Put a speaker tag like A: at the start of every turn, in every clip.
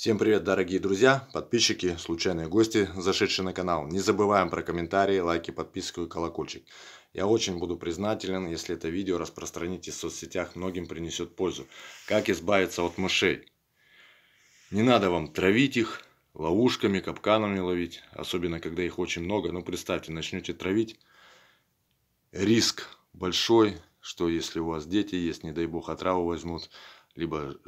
A: Всем привет, дорогие друзья, подписчики, случайные гости, зашедшие на канал. Не забываем про комментарии, лайки, подписку и колокольчик. Я очень буду признателен, если это видео распространите в соцсетях, многим принесет пользу. Как избавиться от мышей? Не надо вам травить их, ловушками, капканами ловить, особенно когда их очень много. Ну представьте, начнете травить, риск большой, что если у вас дети есть, не дай бог отраву возьмут, либо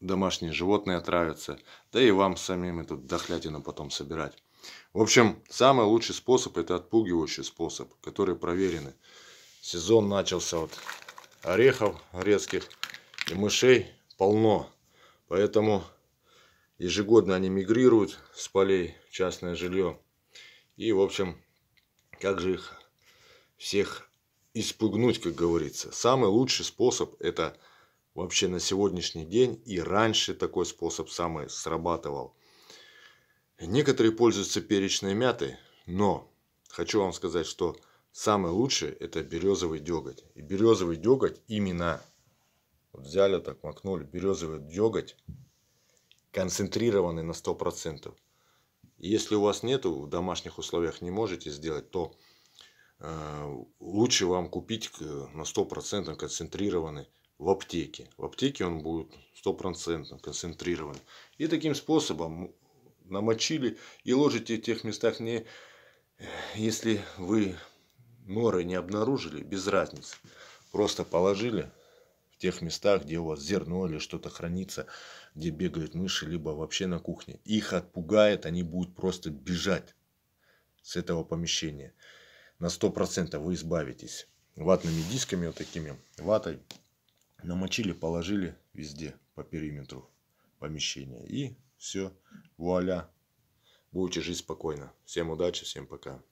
A: домашние животные отравятся, да и вам самим эту дохлятину потом собирать. В общем, самый лучший способ – это отпугивающий способ, который проверены. Сезон начался от орехов резких и мышей полно. Поэтому ежегодно они мигрируют с полей в частное жилье. И, в общем, как же их всех испугнуть, как говорится. Самый лучший способ – это вообще на сегодняшний день и раньше такой способ самый срабатывал. Некоторые пользуются перечной мятой, но хочу вам сказать, что самый лучший это березовый деготь. И березовый деготь именно вот взяли так, макнули березовый деготь, концентрированный на 100%. Если у вас нету, в домашних условиях не можете сделать, то э, лучше вам купить на 100% концентрированный в аптеке. В аптеке он будет стопроцентно концентрирован. И таким способом намочили и ложите в тех местах, не, если вы норы не обнаружили, без разницы. Просто положили в тех местах, где у вас зерно или что-то хранится, где бегают мыши, либо вообще на кухне. Их отпугает, они будут просто бежать с этого помещения. На 100% вы избавитесь ватными дисками, вот такими ватой намочили, положили везде по периметру помещения. И все, вуаля. Будете жить спокойно. Всем удачи, всем пока.